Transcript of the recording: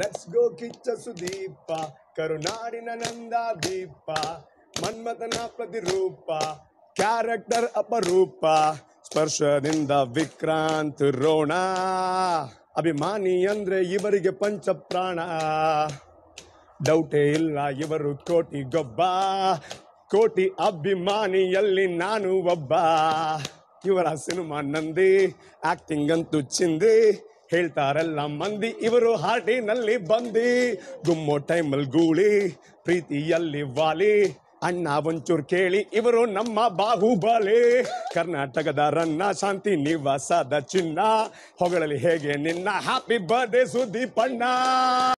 let's go Kichcha Sudeep ಕರುನಾಡಿನ ನಂದ ದೀಪ ಮನ್ಮಥನ ಪ್ರತಿರೂಪ ಕ್ಯಾರೆಕ್ಟರ್ ಅಪರೂಪ ಸ್ಪರ್ಶದಿಂದ ವಿಕ್ರಾಂತ್ ರೋಣ ಅಭಿಮಾನಿ ಅಂದ್ರೆ ಇವರಿಗೆ ಪಂಚ ಪ್ರಾಣ ಡೌಟೇ ಇಲ್ಲ ಇವರು ಕೋಟಿ ಗೊಬ್ಬ ಕೋಟಿ ಅಭಿಮಾನಿಯಲ್ಲಿ ನಾನು ಒಬ್ಬ ಇವರ ಸಿನಿಮಾ ನಂದಿ ಆಕ್ಟಿಂಗ್ ಅಂತೂ ಚಿಂದಿ ಹೇಳ್ತಾರೆಲ್ಲ ಮಂದಿ ಇವರು ಹಾರ್ಟಿನಲ್ಲಿ ಬಂದಿ ಗುಮ್ಮೋ ಟೈಮಲ್ಲಿ ಗೂಳಿ ಪ್ರೀತಿಯಲ್ಲಿ ವಾಲಿ ಅಣ್ಣ ಒಂಚೂರು ಕೇಳಿ ಇವರು ನಮ್ಮ ಬಾಹುಬಾಲಿ ಕರ್ನಾಟಕದ ರನ್ನ ಶಾಂತಿ ನಿವಾಸದ ಚಿನ್ನ ಹೊಗಳಲ್ಲಿ ಹೇಗೆ ನಿನ್ನ ಹ್ಯಾಪಿ ಬರ್ಡೇ ಸುದೀಪಣ್ಣ